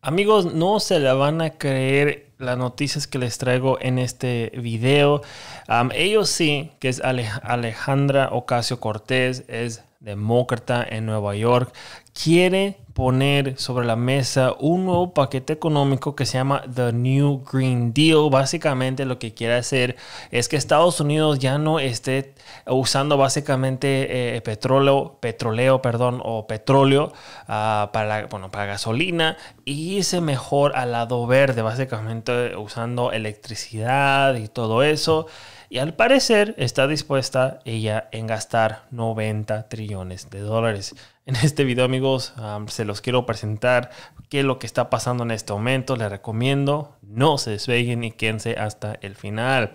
Amigos, no se la van a creer las noticias que les traigo en este video. ellos sí, que es Alejandra Ocasio Cortés, es demócrata en Nueva York, quiere poner sobre la mesa un nuevo paquete económico que se llama The New Green Deal. Básicamente lo que quiere hacer es que Estados Unidos ya no esté usando básicamente eh, petróleo, petróleo, perdón, o petróleo ah, para, bueno, para gasolina y irse mejor al lado verde, básicamente usando electricidad y todo eso y al parecer está dispuesta ella en gastar 90 trillones de dólares. En este video amigos se los quiero presentar qué es lo que está pasando en este momento. Les recomiendo no se despeguen y quédense hasta el final.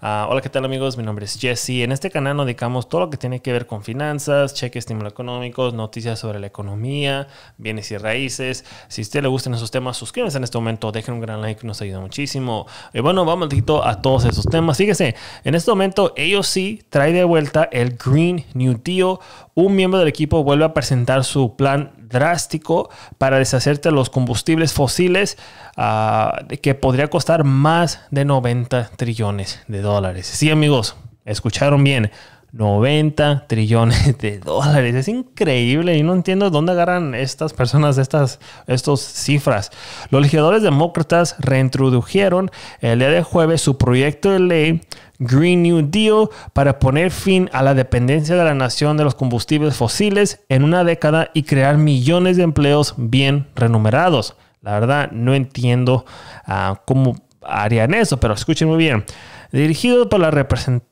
Ah, hola, ¿qué tal amigos? Mi nombre es Jesse. En este canal nos dedicamos todo lo que tiene que ver con finanzas, cheques, estímulos económicos, noticias sobre la economía, bienes y raíces. Si a usted le gustan esos temas, suscríbanse en este momento, dejen un gran like, nos ayuda muchísimo. Y bueno, vamos a todos esos temas. Fíjese, en este momento ellos sí trae de vuelta el Green New Deal. Un miembro del equipo vuelve a presentar su plan drástico para deshacerte de los combustibles fósiles ah, que podría costar más de 90 trillones de dólares. Sí, amigos, escucharon bien. 90 trillones de dólares. Es increíble y no entiendo dónde agarran estas personas estas estos cifras. Los legisladores demócratas reintrodujeron el día de jueves su proyecto de ley Green New Deal para poner fin a la dependencia de la nación de los combustibles fósiles en una década y crear millones de empleos bien remunerados. La verdad no entiendo ah, cómo harían eso, pero escuchen muy bien. Dirigido por la representante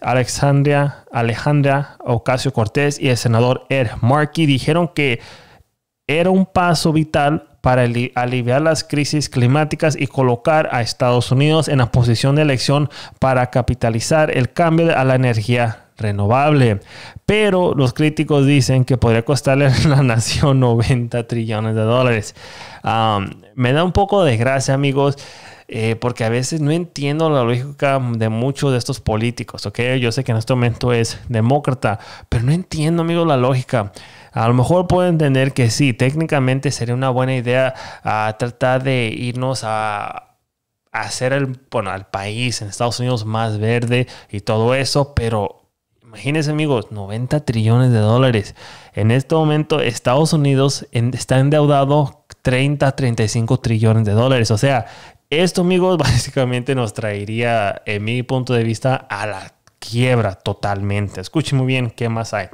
Alexandria, Alejandra Ocasio Cortés y el senador Ed Markey dijeron que era un paso vital para aliviar las crisis climáticas y colocar a Estados Unidos en la posición de elección para capitalizar el cambio a la energía renovable. Pero los críticos dicen que podría costarle a la nación 90 trillones de dólares. Ah, me da un poco de gracia, amigos. Eh, porque a veces no entiendo la lógica de muchos de estos políticos, ¿ok? Yo sé que en este momento es demócrata, pero no entiendo, amigos, la lógica. A lo mejor puedo entender que sí, técnicamente sería una buena idea ah, tratar de irnos a, hacer el, bueno, al país en Estados Unidos más verde y todo eso, pero Imagínense amigos, 90 trillones de dólares. En este momento Estados Unidos está endeudado 30, 35 trillones de dólares. O sea, esto, amigos, básicamente nos traería, en mi punto de vista, a la quiebra totalmente. Escuchen muy bien qué más hay.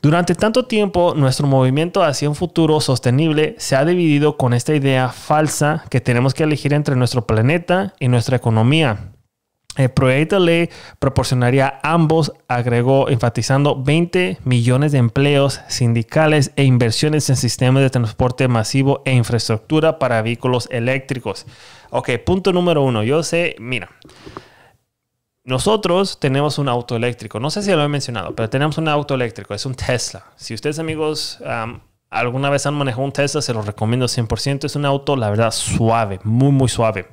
Durante tanto tiempo, nuestro movimiento hacia un futuro sostenible se ha dividido con esta idea falsa que tenemos que elegir entre nuestro planeta y nuestra economía. El eh, proyecto de ley proporcionaría a ambos, agregó, enfatizando 20 millones de empleos sindicales e inversiones en sistemas de transporte masivo e infraestructura para vehículos eléctricos. Ok, punto número uno. Yo sé, mira, nosotros tenemos un auto eléctrico. No sé si lo he mencionado, pero tenemos un auto eléctrico. Es un Tesla. Si ustedes, amigos, alguna vez han manejado un Tesla, se los recomiendo 100%. Es un auto, la verdad, suave, muy, muy suave.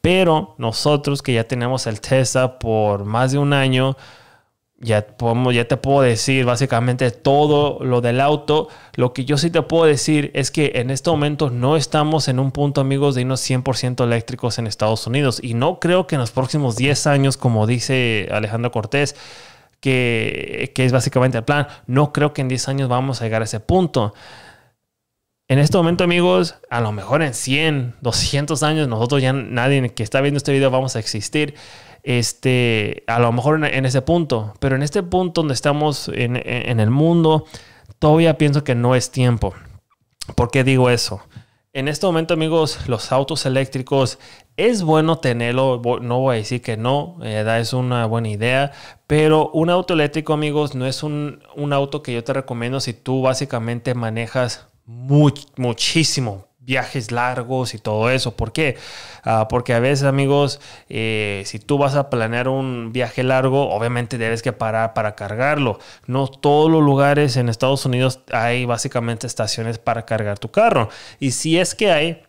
Pero nosotros que ya tenemos el Tesla por más de un año, ya, podemos, ya te puedo decir básicamente todo lo del auto. Lo que yo sí te puedo decir es que en este momento no estamos en un punto, amigos, de irnos 100% eléctricos en Estados Unidos. Y no creo que en los próximos 10 años, como dice Alejandro Cortés, que, que es básicamente el plan, no creo que en 10 años vamos a llegar a ese punto. En este momento, amigos, a lo mejor en 100, 200 años, nosotros ya nadie que está viendo este video vamos a existir. Este, a lo mejor en, ese punto, pero en este punto donde estamos en, el mundo, todavía pienso que no es tiempo. ¿Por qué digo eso? En este momento, amigos, los autos eléctricos es bueno tenerlo. No voy a decir que no, eh, es una buena idea, pero un auto eléctrico, amigos, no es un, un auto que yo te recomiendo si tú básicamente manejas much, muchísimo viajes largos y todo eso. ¿Por qué? Ah, porque a veces, amigos, eh, si tú vas a planear un viaje largo, obviamente debes que parar para cargarlo. No todos los lugares en Estados Unidos hay básicamente estaciones para cargar tu carro. Y si es que hay,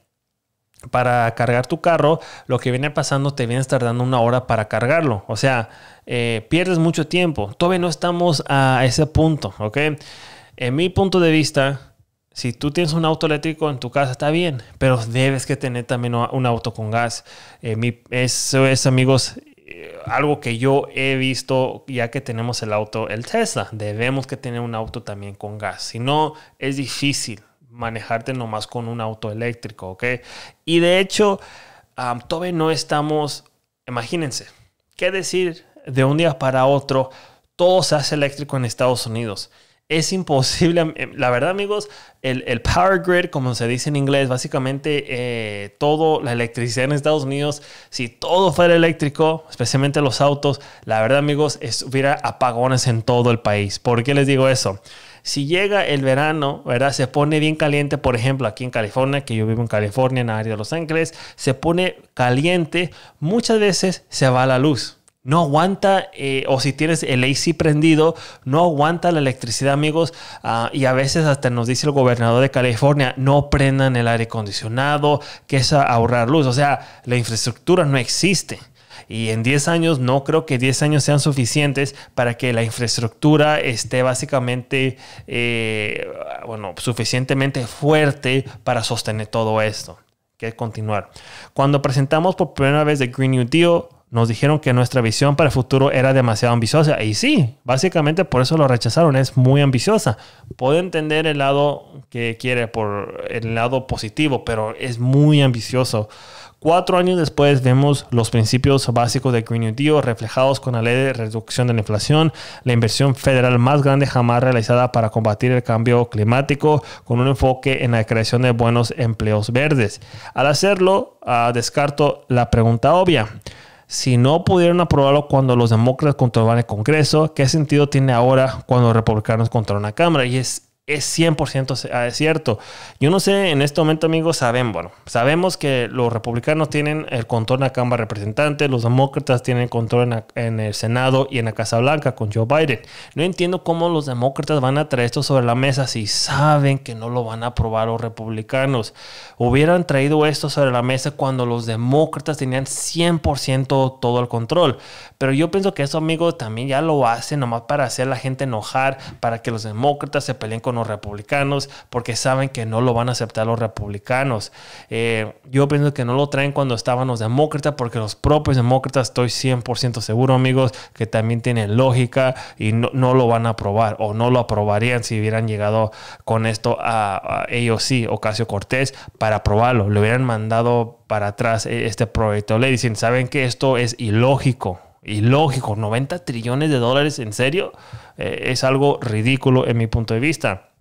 para cargar tu carro, lo que viene pasando, te estar tardando una hora para cargarlo. O sea, eh, pierdes mucho tiempo. Todavía no estamos a ese punto, ¿ok? En mi punto de vista, si tú tienes un auto eléctrico en tu casa, está bien, pero debes que tener también un auto con gas. Eh, eso es, amigos, eh, algo que yo he visto ya que tenemos el auto, el Tesla. Debemos que tener un auto también con gas. Si no, es difícil manejarte nomás con un auto eléctrico, ¿ok? Y de hecho, todavía no estamos, imagínense, ¿qué decir de un día para otro? Todo se hace eléctrico en Estados Unidos es imposible, em, la verdad amigos, el, power grid, como se dice en inglés, básicamente eh, todo, la electricidad en Estados Unidos, si todo fuera eléctrico, especialmente los autos, la verdad amigos, estuviera hubiera apagones en todo el país. ¿Por qué les digo eso? Si llega el verano, ¿verdad? Se pone bien caliente, por ejemplo, aquí en California, que yo vivo en California, en la área de Los Ángeles, se pone caliente, muchas veces se va la luz. No aguanta, eh, o si tienes el AC prendido, no aguanta la electricidad, amigos. Ah, y a veces hasta nos dice el gobernador de California, no prendan el aire acondicionado, que es ahorrar luz. O sea, la infraestructura no existe. Y en 10 años, no creo que 10 años sean suficientes para que la infraestructura esté básicamente, eh, bueno, suficientemente fuerte para sostener todo esto. Que continuar. Cuando presentamos por primera vez el Green New Deal, nos dijeron que nuestra visión para el futuro era demasiado ambiciosa. Y sí, básicamente por eso lo rechazaron. Es muy ambiciosa. Puedo entender el lado que quiere por el lado positivo, pero es muy ambicioso. Cuatro años después vemos los principios básicos de Green New Deal reflejados con la ley de reducción de la inflación, la inversión federal más grande jamás realizada para combatir el cambio climático con un enfoque en la creación de buenos empleos verdes. Al hacerlo, ah, descarto la pregunta obvia si no pudieron aprobarlo cuando los demócratas controlaban el Congreso, ¿qué sentido tiene ahora cuando los republicanos controlan la Cámara? Y es es 100% ah, cierto. Yo no sé, en este momento, amigos, saben, bueno, sabemos que los republicanos tienen el control en la Cámara de Representantes, los demócratas tienen control en, el Senado y en la Casa Blanca con Joe Biden. No entiendo cómo los demócratas van a traer esto sobre la mesa si saben que no lo van a aprobar los republicanos. Hubieran traído esto sobre la mesa cuando los demócratas tenían 100% todo el control. Pero yo pienso que eso, amigos, también ya lo hacen nomás para hacer a la gente enojar, para que los demócratas se peleen con los republicanos porque saben que no lo van a aceptar los republicanos. Eh, yo pienso que no lo traen cuando estaban los demócratas porque los propios demócratas, estoy 100% seguro amigos, que también tienen lógica y no, lo van a aprobar o no lo aprobarían si hubieran llegado con esto a, ellos sí, Ocasio Cortés, para aprobarlo. Le hubieran mandado para atrás eh, este proyecto Le dicen, saben que esto es ilógico, y lógico, 90 trillones de dólares, ¿en serio? Eh, es algo ridículo en mi punto de vista.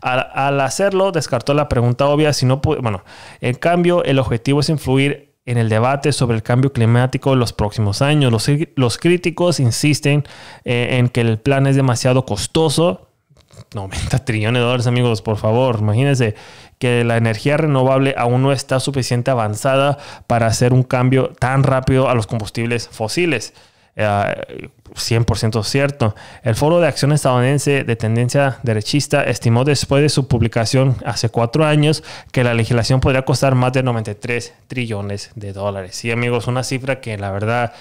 Al, hacerlo, descartó la pregunta obvia, si no, bueno, en cambio, el objetivo es influir en el debate sobre el cambio climático en los próximos años. Los, críticos insisten eh, en que el plan es demasiado costoso 90 trillones de dólares, amigos, por favor. Imagínense que la energía renovable aún no está suficiente avanzada para hacer un cambio tan rápido a los combustibles fósiles. 100% eh, cierto. El Foro de Acción Estadounidense de Tendencia Derechista estimó después de su publicación hace cuatro años que la legislación podría costar más de 93 trillones de dólares. Sí, amigos, una cifra que la verdad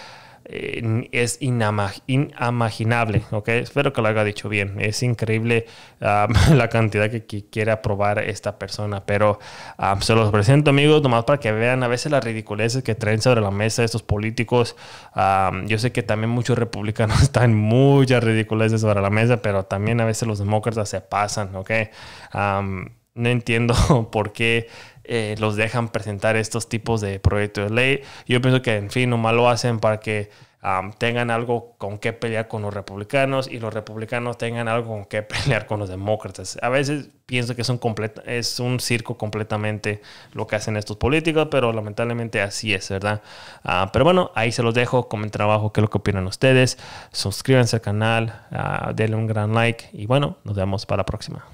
es inimaginable, ¿ok? Espero que lo haya dicho bien. Es increíble ah, la cantidad que, quiere aprobar esta persona, pero ah, se los presento, amigos, nomás para que vean a veces las ridiculeces que traen sobre la mesa estos políticos. Ah, yo sé que también muchos republicanos están muchas ridiculeces sobre la mesa, pero también a veces los demócratas se pasan, ¿ok? no entiendo por qué eh, los dejan presentar estos tipos de proyectos de ley. Yo pienso que, en fin, nomás lo hacen para que tengan algo con qué pelear con los republicanos y los republicanos tengan algo con qué pelear con los demócratas. A veces pienso que es un, es un circo completamente lo que hacen estos políticos, pero lamentablemente así es, ¿verdad? Ah, pero bueno, ahí se los dejo. Comenten abajo qué es lo que opinan ustedes. Suscríbanse al canal, ah, denle un gran like y bueno, nos vemos para la próxima.